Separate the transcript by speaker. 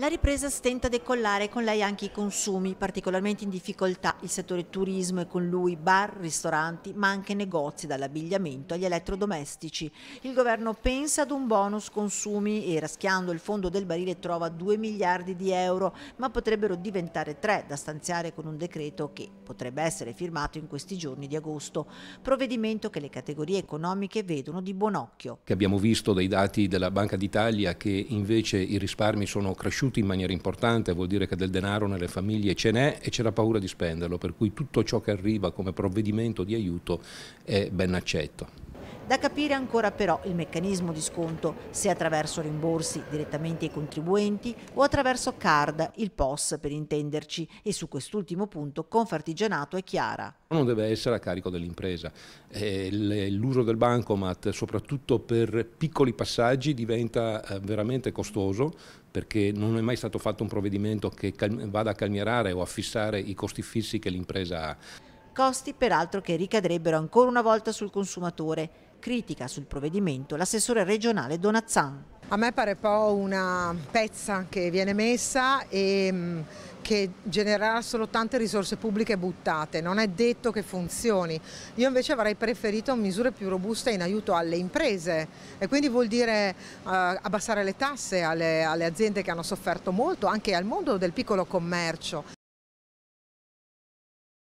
Speaker 1: La ripresa stenta a decollare con lei anche i consumi, particolarmente in difficoltà il settore turismo e con lui bar, ristoranti, ma anche negozi dall'abbigliamento agli elettrodomestici. Il governo pensa ad un bonus consumi e raschiando il fondo del barile trova 2 miliardi di euro, ma potrebbero diventare 3 da stanziare con un decreto che potrebbe essere firmato in questi giorni di agosto, provvedimento che le categorie economiche vedono di buon occhio.
Speaker 2: Che abbiamo visto dai dati della Banca d'Italia che invece i risparmi sono cresciuti cresciuti in maniera importante, vuol dire che del denaro nelle famiglie ce n'è e c'è la paura di spenderlo, per cui tutto ciò che arriva come provvedimento di aiuto è ben accetto.
Speaker 1: Da capire ancora però il meccanismo di sconto, se attraverso rimborsi direttamente ai contribuenti o attraverso card, il POS per intenderci, e su quest'ultimo punto Confartigianato è chiara.
Speaker 2: Non deve essere a carico dell'impresa. Eh, l'uso del bancomat, soprattutto per piccoli passaggi, diventa eh, veramente costoso perché non è mai stato fatto un provvedimento che vada a calmierare o a fissare i costi fissi che l'impresa ha
Speaker 1: costi peraltro che ricadrebbero ancora una volta sul consumatore.
Speaker 3: Critica sul provvedimento l'assessore regionale Donazzan. A me pare un po' una pezza che viene messa e mm, che genererà solo tante risorse pubbliche buttate, non è detto che funzioni. Io invece avrei preferito misure più robuste in aiuto alle imprese e quindi vuol dire uh, abbassare le tasse alle, alle aziende che hanno sofferto molto, anche al mondo del piccolo commercio.